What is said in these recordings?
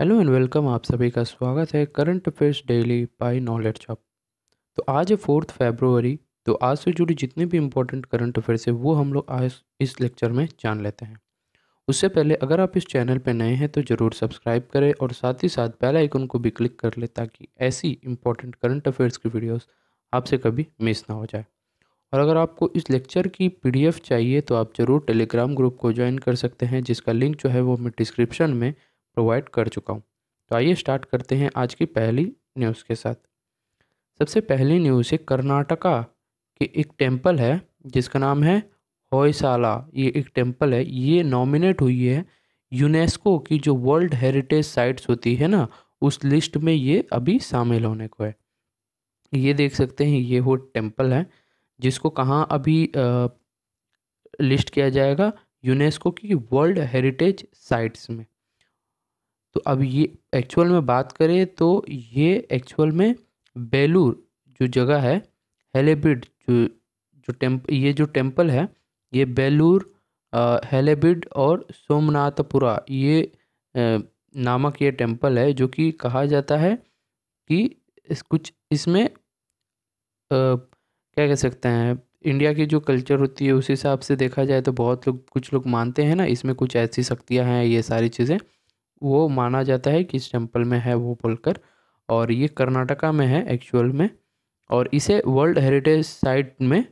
hello and welcome आप सभी का स्वागत है current affairs daily by Knowledge Shop तो आज है फोर्थ फेब्रुवरी तो आज से जुड़ी जितने भी इंपॉर्टेंट करंट अफेयर्स है वो हम लोग आज इस लेक्चर में जान लेते हैं उससे पहले अगर आप इस चैनल पर नए हैं तो ज़रूर सब्सक्राइब करें और साथ ही साथ बेल आइकन को भी क्लिक कर लें ताकि ऐसी इंपॉर्टेंट करंट अफेयर्स की वीडियोज़ आपसे कभी मिस ना हो जाए और अगर आपको इस लेक्चर की पी चाहिए तो आप ज़रूर टेलीग्राम ग्रुप को ज्वाइन कर सकते हैं जिसका लिंक जो है वो मैं डिस्क्रिप्शन में प्रोवाइड कर चुका हूँ तो आइए स्टार्ट करते हैं आज की पहली न्यूज़ के साथ सबसे पहली न्यूज़ है कर्नाटका के एक टेम्पल है जिसका नाम है होयसाला ये एक टेम्पल है ये नॉमिनेट हुई है यूनेस्को की जो वर्ल्ड हेरिटेज साइट्स होती है ना उस लिस्ट में ये अभी शामिल होने को है ये देख सकते हैं ये वो टेम्पल है जिसको कहाँ अभी आ, लिस्ट किया जाएगा यूनेस्को की वर्ल्ड हेरिटेज साइट्स में तो अब ये एक्चुअल में बात करें तो ये एक्चुअल में बेलूर जो जगह है हेलेबिड जो जो टेम्प ये जो टेम्पल है ये बेलूर हेलेबिड और सोमनाथपुरा ये आ, नामक ये टेम्पल है जो कि कहा जाता है कि इस कुछ इसमें क्या कह सकते हैं इंडिया की जो कल्चर होती है उस हिसाब से देखा जाए तो बहुत लोग कुछ लोग मानते हैं ना इसमें कुछ ऐसी शक्तियाँ हैं ये सारी चीज़ें वो माना जाता है किस टेम्पल में है वो बोलकर और ये कर्नाटका में है एक्चुअल में और इसे वर्ल्ड हेरिटेज साइट में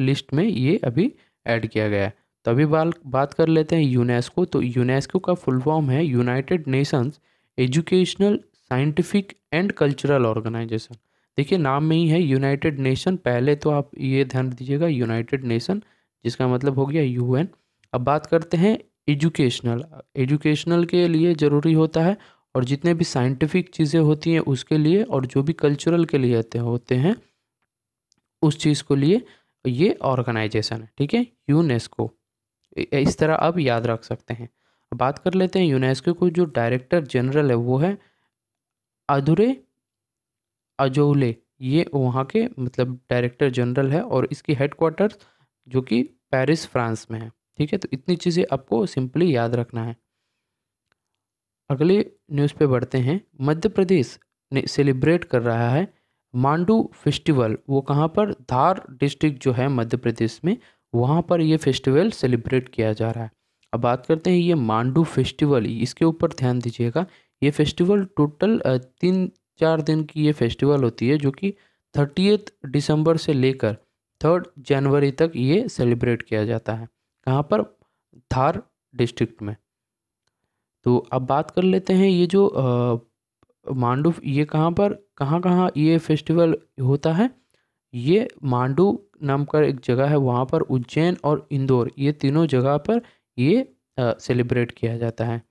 लिस्ट में ये अभी ऐड किया गया है तो अभी बाल बात कर लेते हैं यूनेस्को तो यूनेस्को का फुल फॉर्म है United Nations Educational Scientific and Cultural Organization देखिए नाम में ही है यूनाइटेड नेशन पहले तो आप ये ध्यान दीजिएगा यूनाइटेड नेशन जिसका मतलब हो गया यूएन अब बात करते हैं एजुकेशनल एजुकेशनल के लिए ज़रूरी होता है और जितने भी साइंटिफिक चीज़ें होती हैं उसके लिए और जो भी कल्चरल के लिए होते हैं उस चीज़ को लिए ये ऑर्गेनाइजेशन है ठीक है यूनेस्को इस तरह आप याद रख सकते हैं बात कर लेते हैं यूनेस्को को जो डायरेक्टर जनरल है वो है अधूरे अजोले ये वहाँ के मतलब डायरेक्टर जनरल है और इसकी हेडक्वार्टर जो कि पेरिस फ्रांस में है ठीक है तो इतनी चीज़ें आपको सिंपली याद रखना है अगले न्यूज़ पे बढ़ते हैं मध्य प्रदेश ने सेलिब्रेट कर रहा है मांडू फेस्टिवल वो कहाँ पर धार डिस्ट्रिक्ट जो है मध्य प्रदेश में वहाँ पर ये फेस्टिवल सेलिब्रेट किया जा रहा है अब बात करते हैं ये मांडू फेस्टिवल इसके ऊपर ध्यान दीजिएगा ये फेस्टिवल टोटल तीन चार दिन की ये फेस्टिवल होती है जो कि थर्टीथ दिसंबर से लेकर थर्ड जनवरी तक ये सेलिब्रेट किया जाता है कहाँ पर धार डिस्ट्रिक्ट में तो अब बात कर लेते हैं ये जो मांडू ये कहाँ पर कहाँ कहाँ ये फेस्टिवल होता है ये मांडू नाम का एक जगह है वहाँ पर उज्जैन और इंदौर ये तीनों जगह पर ये सेलिब्रेट किया जाता है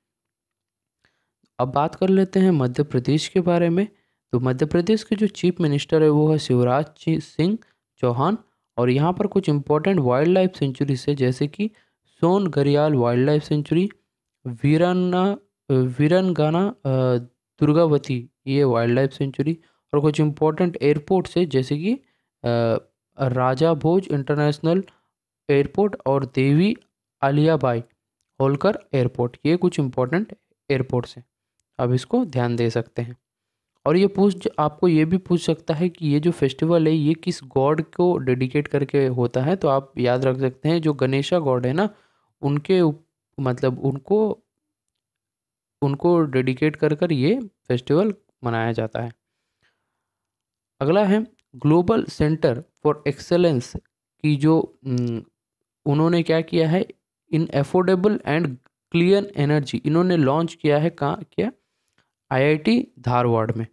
अब बात कर लेते हैं मध्य प्रदेश के बारे में तो मध्य प्रदेश के जो चीफ मिनिस्टर है वो है शिवराज सिंह चौहान और यहाँ पर कुछ इंपॉर्टेंट वाइल्ड लाइफ सेंचुरी से जैसे कि Son Gharial wildlife sanctuary वीराना वीरनगाना दुर्गावती ये वाइल्ड लाइफ सेंचुरी और कुछ इंपॉर्टेंट एयरपोर्ट से जैसे कि राजा भोज इंटरनेशनल एयरपोर्ट और देवी बाई होलकर एयरपोर्ट ये कुछ इंपॉर्टेंट एयरपोर्ट्स हैं अब इसको ध्यान दे सकते हैं और ये पूछ आपको ये भी पूछ सकता है कि ये जो फेस्टिवल है ये किस गॉड को डेडिकेट करके होता है तो आप याद रख सकते हैं जो गणेशा गॉड है ना उनके मतलब उनको उनको डेडिकेट कर कर ये फेस्टिवल मनाया जाता है अगला है ग्लोबल सेंटर फॉर एक्सेलेंस की जो उन्होंने क्या किया है in affordable and clear energy इन्होंने लॉन्च किया है कहाँ क्या आईआईटी धारवाड़ में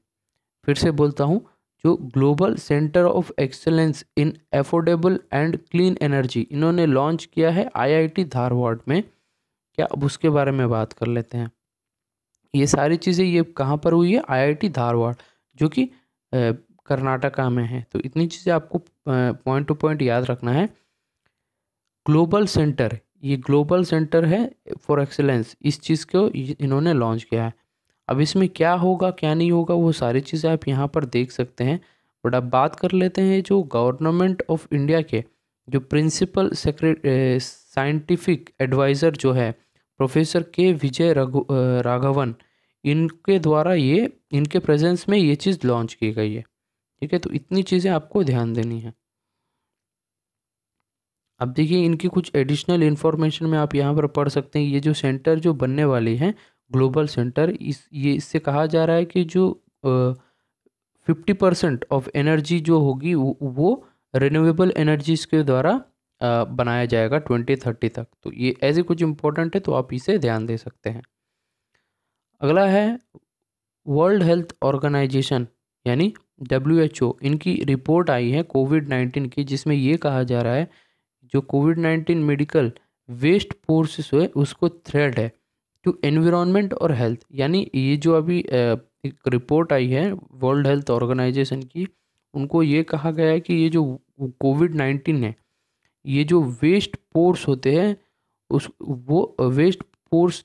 फिर से बोलता हूँ जो global centre of excellence in affordable and clean energy इन्होंने लॉन्च किया है आईआईटी धारवाड़ में क्या अब उसके बारे में बात कर लेते हैं ये सारी चीज़ें ये कहाँ पर हुई है आईआईटी धारवाड़ जो कि कर्नाटका में है तो इतनी चीज़ें आपको पॉइंट टू पॉइंट याद रखना है ग्लोबल सेंटर ये ग्लोबल सेंटर है फॉर एक्सेलेंस इस चीज़ को इन्होंने लॉन्च किया है अब इसमें क्या होगा क्या नहीं होगा वो सारी चीज़ें आप यहाँ पर देख सकते हैं बट अब बात कर लेते हैं जो गवर्नमेंट ऑफ इंडिया के जो प्रिंसिपल सेक्रे साइंटिफिक एडवाइज़र जो है प्रोफेसर के विजय रघु राघवन इनके द्वारा ये इनके प्रेजेंस में ये चीज़ लॉन्च की गई है ठीक है तो इतनी चीज़ें आपको ध्यान देनी है अब देखिए इनकी कुछ एडिशनल इन्फॉर्मेशन में आप यहाँ पर पढ़ सकते हैं ये जो सेंटर जो बनने वाली हैं ग्लोबल सेंटर इस ये इससे कहा जा रहा है कि जो फिफ्टी परसेंट ऑफ एनर्जी जो होगी वो, रिन्यूएबल एनर्जीज के द्वारा बनाया जाएगा ट्वेंटी थर्टी तक तो ये ऐसे कुछ इम्पोर्टेंट है तो आप इसे ध्यान दे सकते हैं अगला है वर्ल्ड हेल्थ ऑर्गेनाइजेशन यानी डब्ल्यू एच ओ इनकी रिपोर्ट आई है कोविड नाइन्टीन की जिसमें ये कहा जा रहा है जो COVID nineteen medical waste forces है उसको थ्रेड है टू एनवायरनमेंट और हेल्थ यानी ये जो अभी एक रिपोर्ट आई है वर्ल्ड हेल्थ ऑर्गेनाइजेशन की उनको ये कहा गया है कि ये जो कोविड नाइन्टीन है ये जो वेस्ट पोर्स होते हैं उस वो waste pose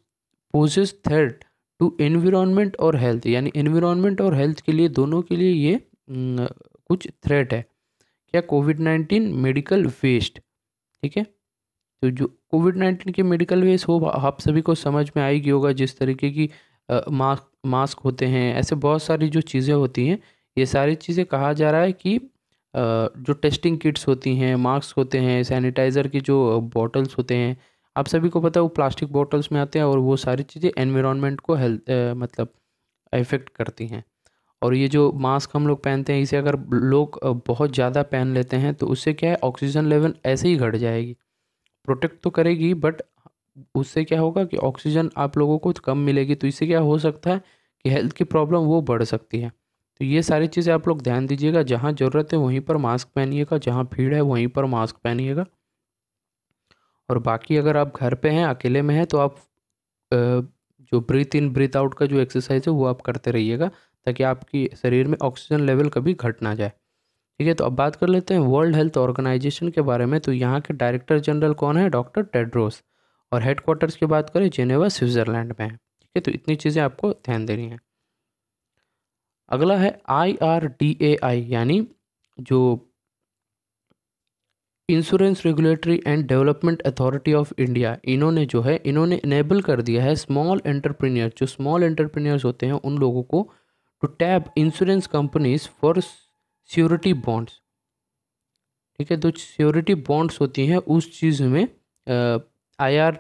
poses threat to environment और हेल्थ यानी एनवायरनमेंट और हेल्थ के लिए दोनों के लिए ये कुछ थ्रेट है क्या कोविड नाइन्टीन मेडिकल वेस्ट ठीक है तो जो कोविड नाइन्टीन के मेडिकल वेज हो आप सभी को समझ में आएगी होगा जिस तरीके की मास्क मास्क होते हैं ऐसे बहुत सारी जो चीज़ें होती हैं ये सारी चीज़ें कहा जा रहा है कि जो टेस्टिंग किट्स होती हैं मास्क होते हैं सैनिटाइज़र की जो बॉटल्स होते हैं आप सभी को पता है वो प्लास्टिक बॉटल्स में आते हैं और वो सारी चीज़ें एनवायरनमेंट को हेल्थ मतलब इफ़ेक्ट करती हैं और ये जो मास्क हम लोग पहनते हैं इसे अगर लोग बहुत ज़्यादा पहन लेते हैं तो उससे क्या है ऑक्सीजन लेवल ऐसे ही घट जाएगी प्रोटेक्ट तो करेगी बट उससे क्या होगा कि ऑक्सीजन आप लोगों को कम मिलेगी तो इससे क्या हो सकता है कि हेल्थ की प्रॉब्लम वो बढ़ सकती है तो ये सारी चीज़ें आप लोग ध्यान दीजिएगा जहाँ ज़रूरत है वहीं पर मास्क पहनिएगा जहाँ भीड़ है वहीं पर मास्क पहनिएगा और बाकी अगर आप घर पे हैं अकेले में हैं तो आप जो ब्रीथ इन ब्रीथ आउट का जो एक्सरसाइज है वो आप करते रहिएगा ताकि आपकी शरीर में ऑक्सीजन लेवल कभी घट ना जाए ठीक है तो अब बात कर लेते हैं वर्ल्ड हेल्थ ऑर्गेनाइजेशन के बारे में तो यहाँ के डायरेक्टर जनरल कौन है डॉक्टर टेड्रोस और हेडक्वार्टर्स की बात करें जेनेवा स्विट्ज़रलैंड में ठीक है तो इतनी चीज़ें आपको ध्यान देनी है अगला है I R D A I यानी जो Insurance Regulatory and Development Authority of India इन्होंने जो है इन्होंने इनेबल कर दिया है स्मॉल एंटरप्रेन्योर जो स्मॉल एंटरप्रेन्योर्स होते हैं उन लोगों को to tap insurance companies for surety bonds ठीक है तो श्योरिटी बॉन्ड्स होती हैं उस चीज़ में आई आर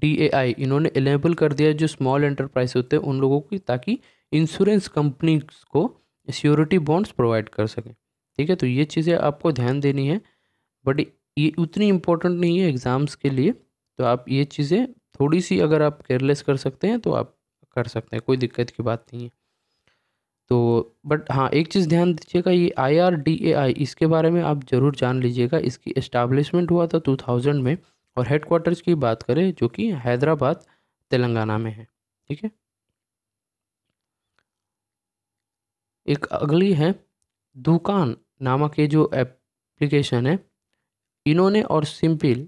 डी ए आई इन्होंने एलेबल कर दिया जो स्मॉल एंटरप्राइज होते हैं उन लोगों की ताकि इंश्योरेंस कंपनीज को श्योरिटी बॉन्ड्स प्रोवाइड कर सकें ठीक है तो ये चीज़ें आपको ध्यान देनी है बट ये उतनी इम्पोर्टेंट नहीं है एग्ज़ाम्स के लिए तो आप ये चीज़ें थोड़ी सी अगर आप केयरलेस कर सकते हैं तो आप कर सकते हैं कोई दिक्कत की बात नहीं है तो बट हाँ एक चीज़ ध्यान दीजिएगा ये आई आर डी ए आई इसके बारे में आप ज़रूर जान लीजिएगा इसकी इस्टाब्लिशमेंट हुआ था टू थाउजेंड में और हेडक्वार्टर्स की बात करें जो कि हैदराबाद तेलंगाना में है ठीक है एक अगली है दुकान नामक ये जो एप्लीकेशन है इन्होंने और सिंपल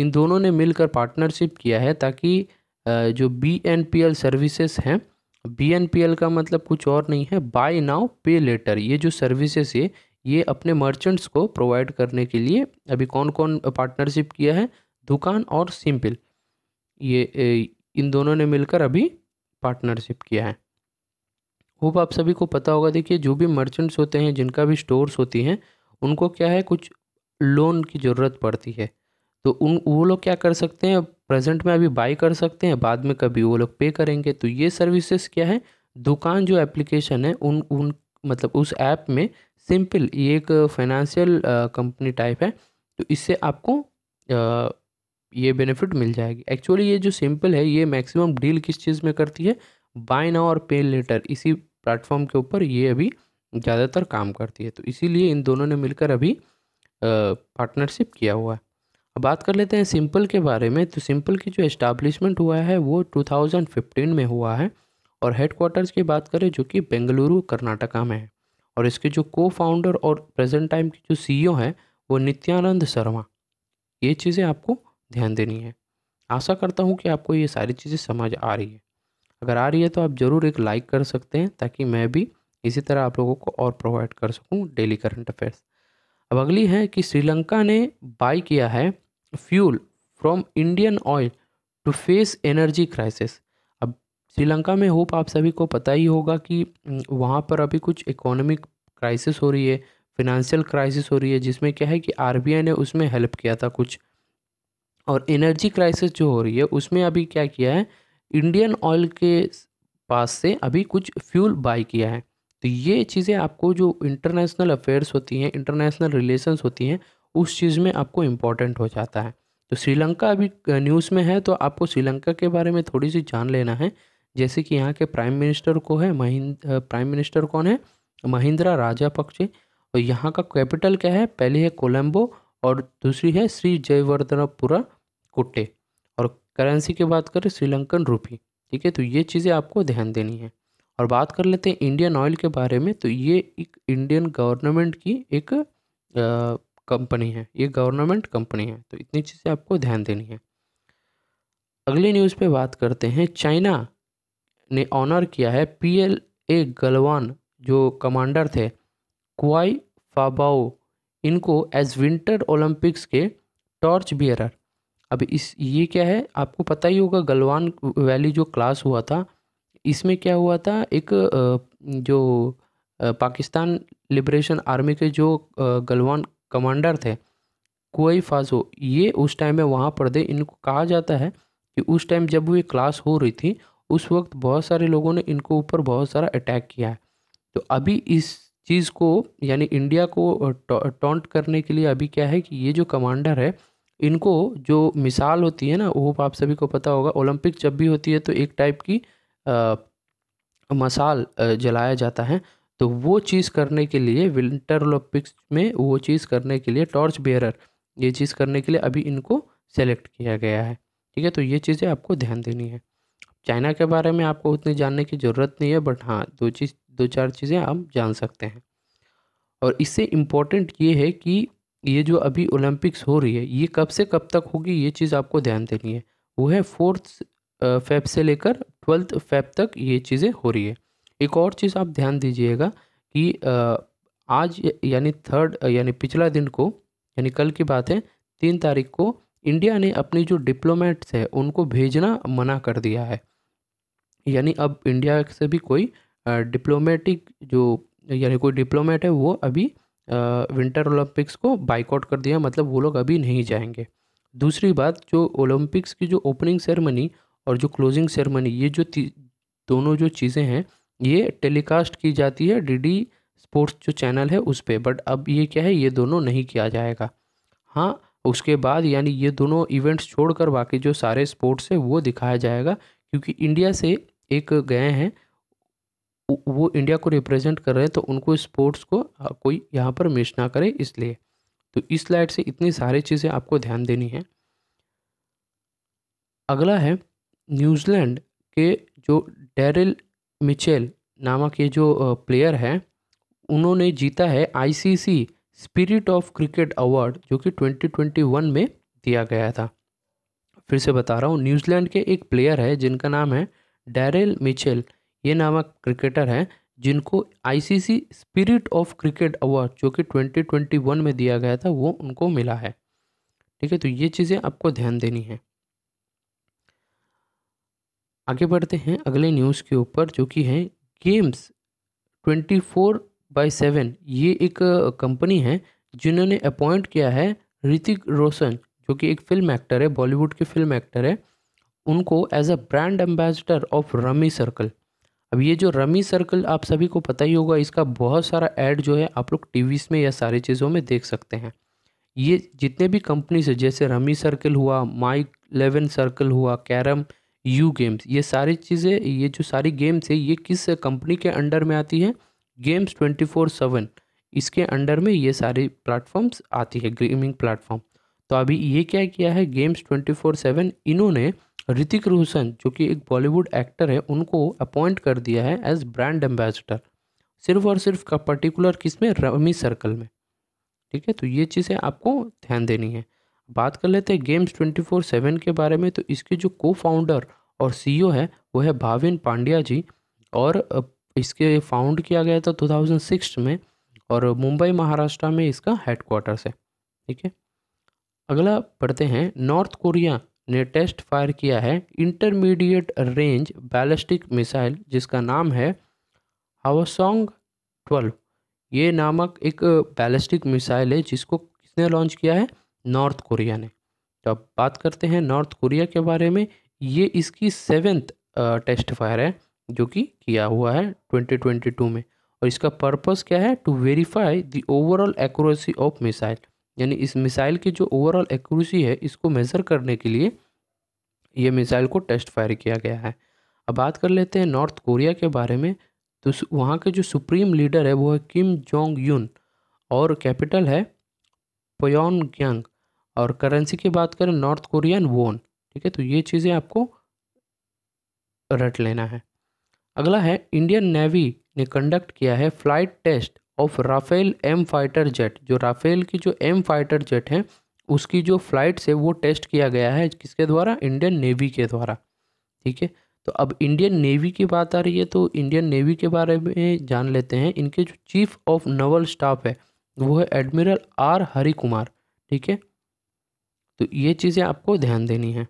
इन दोनों ने मिलकर पार्टनरशिप किया है ताकि जो B N P L services हैं बी का मतलब कुछ और नहीं है बाय नाउ पे लेटर ये जो सर्विसेज है ये अपने मर्चेंट्स को प्रोवाइड करने के लिए अभी कौन कौन पार्टनरशिप किया है दुकान और सिंपल ये इन दोनों ने मिलकर अभी पार्टनरशिप किया है होप आप सभी को पता होगा देखिए जो भी मर्चेंट्स होते हैं जिनका भी स्टोर्स होती हैं उनको क्या है कुछ लोन की ज़रूरत पड़ती है तो उन वो लोग क्या कर सकते हैं प्रेजेंट में अभी बाई कर सकते हैं बाद में कभी वो लोग पे करेंगे तो ये सर्विसेज क्या है दुकान जो एप्लीकेशन है उन उन मतलब उस ऐप में सिंपल ये एक फाइनेंशियल कंपनी टाइप है तो इससे आपको आ, ये बेनिफिट मिल जाएगी एक्चुअली ये जो सिंपल है ये मैक्सिमम डील किस चीज़ में करती है बाय नाउ और पे लेटर इसी प्लेटफॉर्म के ऊपर ये अभी ज़्यादातर काम करती है तो इसीलिए इन दोनों ने मिलकर अभी पार्टनरशिप किया हुआ है अब बात कर लेते हैं सिंपल के बारे में तो सिंपल की जो इस्टाब्लिशमेंट हुआ है वो 2015 में हुआ है और हेड क्वार्टर्स की बात करें जो कि बेंगलुरु कर्नाटका में है और इसके जो को फाउंडर और प्रेजेंट टाइम के जो ओ e हैं वो नित्यानंद शर्मा ये चीज़ें आपको ध्यान देनी है आशा करता हूँ कि आपको ये सारी चीज़ें समझ आ रही है अगर आ रही है तो आप ज़रूर एक लाइक कर सकते हैं ताकि मैं भी इसी तरह आप लोगों को और प्रोवाइड कर सकूँ डेली करंट अफेयर्स अब अगली है कि श्रीलंका ने बाई किया है fuel from Indian Oil to face energy crisis अब श्रीलंका में होप आप सभी को पता ही होगा कि वहाँ पर अभी कुछ इकोनॉमिक क्राइसिस हो रही है फिनंशियल क्राइसिस हो रही है जिसमें क्या है कि आर ने उसमें हेल्प किया था कुछ और एनर्जी क्राइसिस जो हो रही है उसमें अभी क्या किया है इंडियन ऑयल के पास से अभी कुछ फ्यूल बाई किया है तो ये चीज़ें आपको जो इंटरनेशनल अफेयर्स होती हैं इंटरनेशनल रिलेशंस होती हैं उस चीज़ में आपको इम्पॉर्टेंट हो जाता है तो श्रीलंका अभी न्यूज़ में है तो आपको श्रीलंका के बारे में थोड़ी सी जान लेना है जैसे कि यहाँ के प्राइम मिनिस्टर को है महिंद प्राइम मिनिस्टर कौन है महिंद्रा राजा पक्षे और यहाँ का कैपिटल क्या है पहली है कोलम्बो और दूसरी है श्री जयवर्धनपुरा कोट्टे और करेंसी की बात करें श्रीलंकन रूपी ठीक है तो ये चीज़ें आपको ध्यान देनी है और बात कर लेते हैं इंडियन ऑयल के बारे में तो ये एक इंडियन गवर्नमेंट की एक कंपनी है ये गवर्नमेंट कंपनी है तो इतनी चीज़ें आपको ध्यान देनी है अगली न्यूज़ पे बात करते हैं चाइना ने ऑनर किया है पी एल ए गलवान जो कमांडर थे क्वाई फाबाओ इनको एज विंटर ओलंपिक्स के टॉर्च बियरर अब इस ये क्या है आपको पता ही होगा गलवान वैली जो क्लास हुआ था इसमें क्या हुआ था एक जो पाकिस्तान लिबरेशन आर्मी के जो गलवान कमांडर थे कोई फाजो ये उस टाइम में वहाँ पर दे इनको कहा जाता है कि उस टाइम जब वो क्लास हो रही थी उस वक्त बहुत सारे लोगों ने इनको ऊपर बहुत सारा अटैक किया है तो अभी इस चीज़ को यानी इंडिया को टॉन्ट करने के लिए अभी क्या है कि ये जो कमांडर है इनको जो मिसाल होती है ना वो आप सभी को पता होगा ओलंपिक जब भी होती है तो एक टाइप की मसाल जलाया जाता है तो वो चीज़ करने के लिए विंटर ओलंपिक्स में वो चीज़ करने के लिए टॉर्च बेयरर ये चीज़ करने के लिए अभी इनको सेलेक्ट किया गया है ठीक है तो ये चीज़ें आपको ध्यान देनी है चाइना के बारे में आपको उतनी जानने की ज़रूरत नहीं है बट हाँ दो चीज़ दो चार चीज़ें आप जान सकते हैं और इससे इम्पोर्टेंट ये है कि ये जो अभी ओलंपिक्स हो रही है ये कब से कब तक होगी ये चीज़ आपको ध्यान देनी है वो है फोर्थ फेब से लेकर ट्वेल्थ फेब तक ये चीज़ें हो रही है एक और चीज़ आप ध्यान दीजिएगा कि आज यानी थर्ड यानी पिछला दिन को यानी कल की बात है तीन तारीख को इंडिया ने अपनी जो डिप्लोमेट्स है उनको भेजना मना कर दिया है यानी अब इंडिया से भी कोई डिप्लोमेटिक जो यानी कोई डिप्लोमेट है वो अभी विंटर ओलंपिक्स को बाइकआउट कर दिया मतलब वो लोग अभी नहीं जाएंगे दूसरी बात जो ओलंपिक्स की जो ओपनिंग सेरेमनी और जो क्लोजिंग सेरेमनी ये जो दोनों जो चीज़ें हैं ये टेलीकास्ट की जाती है डीडी स्पोर्ट्स जो चैनल है उस पर बट अब ये क्या है ये दोनों नहीं किया जाएगा हाँ उसके बाद यानी ये दोनों इवेंट्स छोड़कर बाकी जो सारे स्पोर्ट्स है वो दिखाया जाएगा क्योंकि इंडिया से एक गए हैं वो इंडिया को रिप्रेजेंट कर रहे हैं तो उनको स्पोर्ट्स को कोई यहाँ पर मिस ना करे इसलिए तो इस लाइट से इतनी सारी चीज़ें आपको ध्यान देनी है अगला है न्यूजीलैंड के जो डेरिल मिचेल नामक ये जो प्लेयर हैं उन्होंने जीता है ICC Spirit of Cricket award जो कि 2021 में दिया गया था फिर से बता रहा हूँ न्यूजीलैंड के एक प्लेयर है जिनका नाम है डेरिल मिचेल ये नामक क्रिकेटर हैं जिनको ICC Spirit of Cricket award जो कि 2021 में दिया गया था वो उनको मिला है ठीक है तो ये चीज़ें आपको ध्यान देनी है आगे बढ़ते हैं अगले न्यूज़ के ऊपर जो कि है Games twenty four by seven ये एक कंपनी है जिन्होंने अपॉइंट किया है ऋतिक रोशन जो कि एक फिल्म एक्टर है बॉलीवुड के फिल्म एक्टर है उनको as a brand ambassador of Rummy Circle अब ये जो रमी सर्कल आप सभी को पता ही होगा इसका बहुत सारा ऐड जो है आप लोग टी में या सारी चीज़ों में देख सकते हैं ये जितने भी कंपनीज है जैसे रमी सर्कल हुआ माइक लेवन सर्कल हुआ कैरम यू गेम्स ये सारी चीज़ें ये जो सारी गेम्स है ये किस कंपनी के अंडर में आती है गेम्स ट्वेंटी फोर सेवन इसके अंडर में ये सारी प्लेटफॉर्म्स आती है गेमिंग प्लेटफॉर्म तो अभी ये क्या किया है गेम्स ट्वेंटी फोर सेवन इन्होंने ऋतिक रोशन जो कि एक बॉलीवुड एक्टर है उनको अपॉइंट कर दिया है एज ब्रांड एम्बेसडर सिर्फ और सिर्फ का पर्टिकुलर किस में रमी सर्कल में ठीक है तो ये चीज़ें आपको ध्यान देनी है बात कर लेते हैं गेम्स ट्वेंटी फोर सेवन के बारे में तो इसके जो को फाउंडर और सी e है वो है भाविन पांड्या जी और इसके फाउंड किया गया था 2006 में और मुंबई महाराष्ट्र में इसका हेडक्वार्टर्स है ठीक है अगला पढ़ते हैं नॉर्थ कोरिया ने टेस्ट फायर किया है इंटरमीडिएट रेंज बैलिस्टिक मिसाइल जिसका नाम है हावसोंग ट्वेल्व ये नामक एक बैलिस्टिक मिसाइल है जिसको किसने लॉन्च किया है नॉर्थ कोरिया ने तो अब बात करते हैं नॉर्थ कोरिया के बारे में ये इसकी सेवेंथ टेस्ट फायर है जो कि किया हुआ है 2022 में और इसका पर्पस क्या है to verify the overall accuracy of missile यानी इस मिसाइल की जो ओवरऑल एक्यूरेसी है इसको मेज़र करने के लिए ये मिसाइल को टेस्ट फायर किया गया है अब बात कर लेते हैं नॉर्थ कोरिया के बारे में तो वहाँ के जो सुप्रीम लीडर है वो है किम जोंग यून और कैपिटल है प्योन ग्यांग और करेंसी की बात करें नॉर्थ कोरियन वोन ठीक है तो ये चीज़ें आपको रट लेना है अगला है इंडियन नेवी ने कंडक्ट किया है flight test of Rafale M fighter jet जो राफेल की जो एम फाइटर जेट है उसकी जो फ्लाइट से वो टेस्ट किया गया है किसके द्वारा इंडियन नेवी के द्वारा ठीक है तो अब इंडियन नेवी की बात आ रही है तो इंडियन नेवी के बारे में जान लेते हैं इनके जो चीफ ऑफ नवल स्टाफ है वो है एडमिरल आर हरी कुमार ठीक है तो ये चीज़ें आपको ध्यान देनी है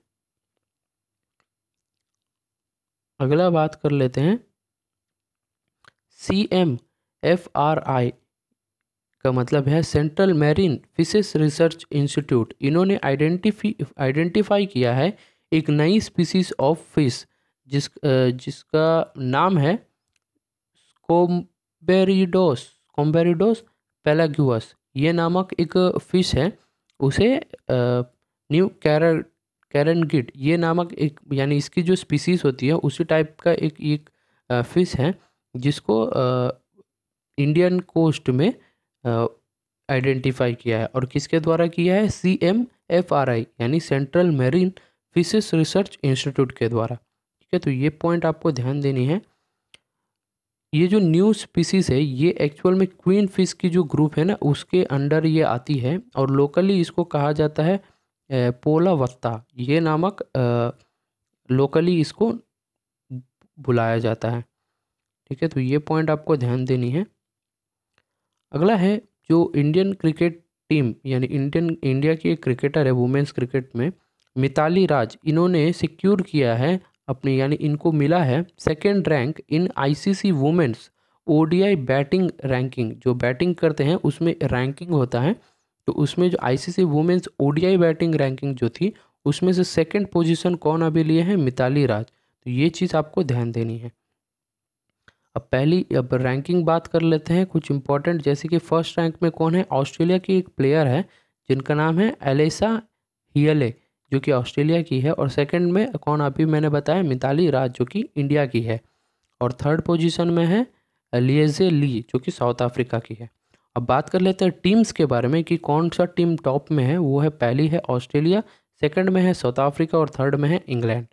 अगला बात कर लेते हैं C M F R I का मतलब है Central Marine Fishes Research Institute इन्होंने आइडेंटिफी आइडेंटिफाई किया है एक नई स्पीसीज ऑफ फिश जिस जिसका नाम है कोम्बेरिडोस कोम्बेरिडोस पेलाग्यूस ये नामक एक फ़िश है उसे न्यू कैर कैरन गिट ये नामक एक यानी इसकी जो स्पीसीज होती है उसी टाइप का एक एक फिश है जिसको इंडियन कोस्ट में आइडेंटिफाई किया है और किसके द्वारा किया है C M F R I यानी Central Marine Fishes Research Institute के द्वारा ठीक है तो ये पॉइंट आपको ध्यान देनी है ये जो न्यू स्पीसीज है ये एक्चुअल में क्वीन फिश की जो ग्रुप है ना उसके अंडर ये आती है और लोकली इसको कहा जाता है पोलावत्ता ये नामक लोकली इसको बुलाया जाता है ठीक है तो ये पॉइंट आपको ध्यान देनी है अगला है जो इंडियन क्रिकेट टीम यानी इंडियन इंडिया की एक क्रिकेटर है वुमेंस क्रिकेट में मिताली राज इन्होंने सिक्योर किया है अपने यानी इनको मिला है second rank in ICC women's ODI batting ranking जो बैटिंग करते हैं उसमें रैंकिंग होता है तो उसमें जो ICC women's ODI batting ranking जो थी उसमें से सेकंड पोजीशन कौन अभी लिए हैं मिताली राज तो ये चीज़ आपको ध्यान देनी है अब पहली अब रैंकिंग बात कर लेते हैं कुछ इंपॉर्टेंट जैसे कि फर्स्ट रैंक में कौन है ऑस्ट्रेलिया की एक प्लेयर है जिनका नाम है एलेसा हियले जो कि ऑस्ट्रेलिया की है और सेकंड में कौन अभी मैंने बताया मिताली राज जो कि इंडिया की है और थर्ड पोजीशन में है लिएजे ली जो कि साउथ अफ्रीका की है अब बात कर लेते हैं टीम्स के बारे में कि कौन सा टीम टॉप में है वो है पहली है ऑस्ट्रेलिया सेकंड में है साउथ अफ्रीका और थर्ड में है इंग्लैंड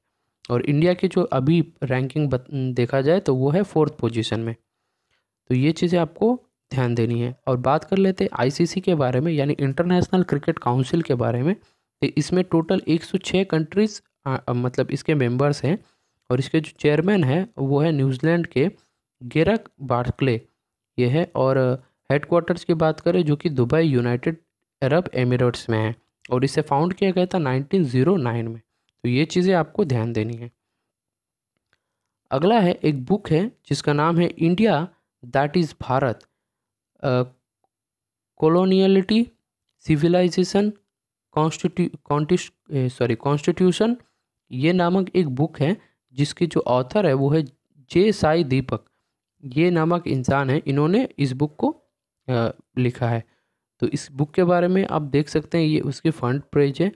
और इंडिया की जो अभी रैंकिंग देखा जाए तो वो है फोर्थ पोजीशन में तो ये चीज़ें आपको ध्यान देनी है और बात कर लेते हैं आईसीसी के बारे में यानी इंटरनेशनल क्रिकेट काउंसिल के बारे में तो इसमें टोटल एक कंट्रीज मतलब इसके मेम्बर्स हैं और इसके जो चेयरमैन हैं वो है न्यूजीलैंड के गेरक बार्कले ये है और हेडक्वार्टर्स की बात करें जो कि दुबई यूनाइटेड अरब एमिरेट्स में है और इसे फाउंड किया गया था 1909 में तो ये चीज़ें आपको ध्यान देनी है अगला है एक बुक है जिसका नाम है India that is Bharat coloniality civilisation constitu sorry constitution ये नामक एक बुक है जिसके जो ऑथर है वो है जे साई दीपक ये नामक इंसान है इन्होंने इस बुक को लिखा है तो इस बुक के बारे में आप देख सकते हैं ये उसके फ्रंट पेज है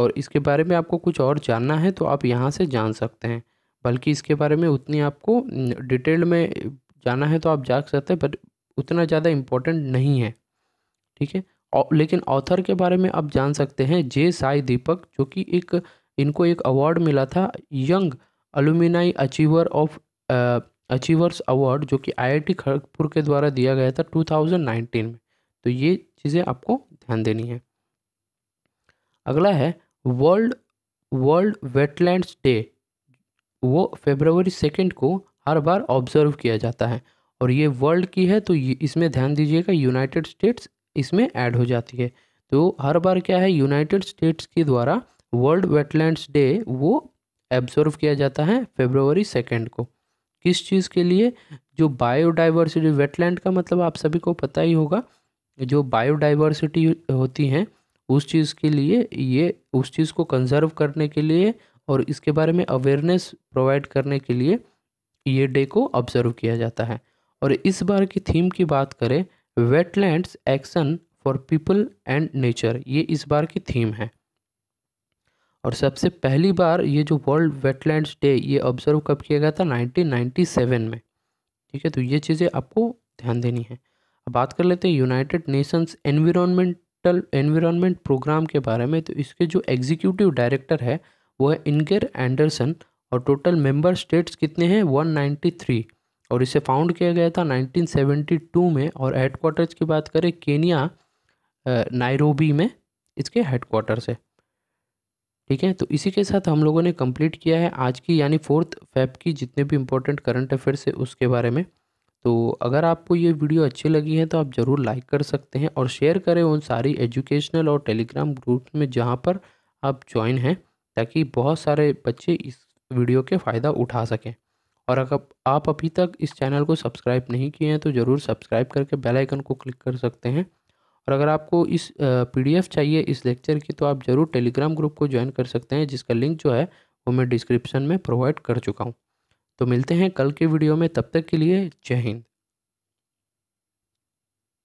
और इसके बारे में आपको कुछ और जानना है तो आप यहाँ से जान सकते हैं बल्कि इसके बारे में उतनी आपको डिटेल में जाना है तो आप जा सकते हैं बट उतना ज़्यादा इम्पोर्टेंट नहीं है ठीक है लेकिन ऑथर के बारे में आप जान सकते हैं जे साई दीपक जो कि एक इनको एक अवार्ड मिला था young alumni achiever of achievers award जो कि आईआईटी खड़गपुर के द्वारा दिया गया था 2019 में तो ये चीज़ें आपको ध्यान देनी है अगला है वर्ल्ड वर्ल्ड वेटलैंड्स डे वो फेब्रवरी सेकेंड को हर बार ऑब्जर्व किया जाता है और ये वर्ल्ड की है तो इसमें ध्यान दीजिएगा यूनाइटेड स्टेट्स इसमें ऐड हो जाती है तो हर बार क्या है यूनाइटेड स्टेट्स के द्वारा वर्ल्ड वेटलैंड्स डे वो एब्जर्व किया जाता है फेब्रवरी सेकेंड को किस चीज़ के लिए जो बायोडाइवर्सिटी वेटलैंड का मतलब आप सभी को पता ही होगा जो बायोडाइवर्सिटी होती हैं उस चीज़ के लिए ये उस चीज़ को कंजर्व करने के लिए और इसके बारे में अवेयरनेस प्रोवाइड करने के लिए ये डे को ऑब्जर्व किया जाता है और इस बार की थीम की बात करें wetlands action for people and nature ये इस बार की थीम है और सबसे पहली बार ये जो वर्ल्ड वेटलैंड्स डे ये ऑब्जर्व कब किया गया था 1997 में ठीक है तो ये चीज़ें आपको ध्यान देनी है अब बात कर लेते हैं United Nations environmental environment programme के बारे में तो इसके जो एग्जीक्यूटिव डायरेक्टर है वो है इनगेर एंडरसन और टोटल मेंबर स्टेट्स कितने हैं वन और इसे फाउंड किया गया था नाइनटीन में और हेडकोार्टर्स की बात करें केनिया नायरोबी में इसके हेडकोार्टर्स है ठीक है तो इसी के साथ हम लोगों ने कंप्लीट किया है आज की यानी फोर्थ फैप की जितने भी इंपॉर्टेंट करंट अफेयर्स है उसके बारे में तो अगर आपको ये वीडियो अच्छी लगी है तो आप ज़रूर लाइक कर सकते हैं और शेयर करें उन सारी एजुकेशनल और टेलीग्राम ग्रुप में जहाँ पर आप ज्वाइन हैं ताकि बहुत सारे बच्चे इस वीडियो के फ़ायदा उठा सकें और अगर आप अभी तक इस चैनल को सब्सक्राइब नहीं किए हैं तो ज़रूर सब्सक्राइब करके बेल आइकन को क्लिक कर सकते हैं और अगर आपको इस पीडीएफ चाहिए इस लेक्चर की तो आप ज़रूर टेलीग्राम ग्रुप को ज्वाइन कर सकते हैं जिसका लिंक जो है वो मैं डिस्क्रिप्शन में प्रोवाइड कर चुका हूँ तो मिलते हैं कल के वीडियो में तब तक के लिए जय हिंद